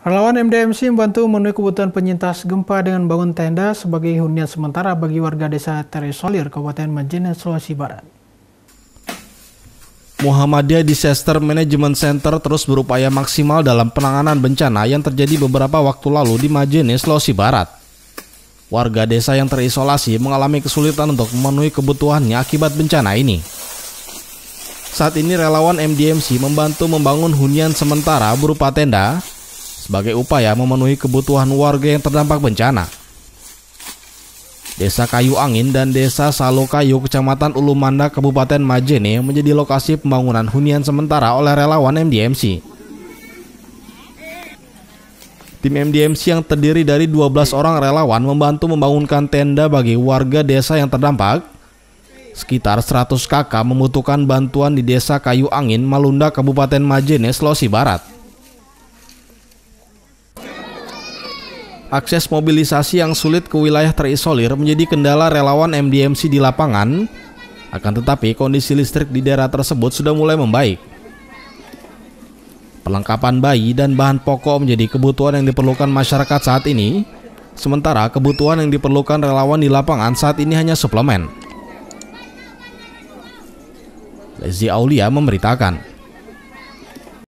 Relawan MDMC membantu memenuhi kebutuhan penyintas gempa dengan bangun tenda sebagai hunian sementara bagi warga desa Teresolir, Kabupaten Majene, Sulawesi Barat. Muhammadiyah Disaster Management Center terus berupaya maksimal dalam penanganan bencana yang terjadi beberapa waktu lalu di Majene, Sulawesi Barat. Warga desa yang terisolasi mengalami kesulitan untuk memenuhi kebutuhannya akibat bencana ini. Saat ini relawan MDMC membantu membangun hunian sementara berupa tenda, sebagai upaya memenuhi kebutuhan warga yang terdampak bencana. Desa Kayu Angin dan Desa Salo Kayu Kecamatan Ulumanda Kabupaten Majene menjadi lokasi pembangunan hunian sementara oleh relawan MDMC. Tim MDMC yang terdiri dari 12 orang relawan membantu membangunkan tenda bagi warga desa yang terdampak. Sekitar 100 kakak membutuhkan bantuan di Desa Kayu Angin, Malunda, Kabupaten Majene, Sulawesi Barat. Akses mobilisasi yang sulit ke wilayah terisolir menjadi kendala relawan MDMC di lapangan. Akan tetapi, kondisi listrik di daerah tersebut sudah mulai membaik. Perlengkapan bayi dan bahan pokok menjadi kebutuhan yang diperlukan masyarakat saat ini. Sementara kebutuhan yang diperlukan relawan di lapangan saat ini hanya suplemen. Lezi Aulia memberitakan.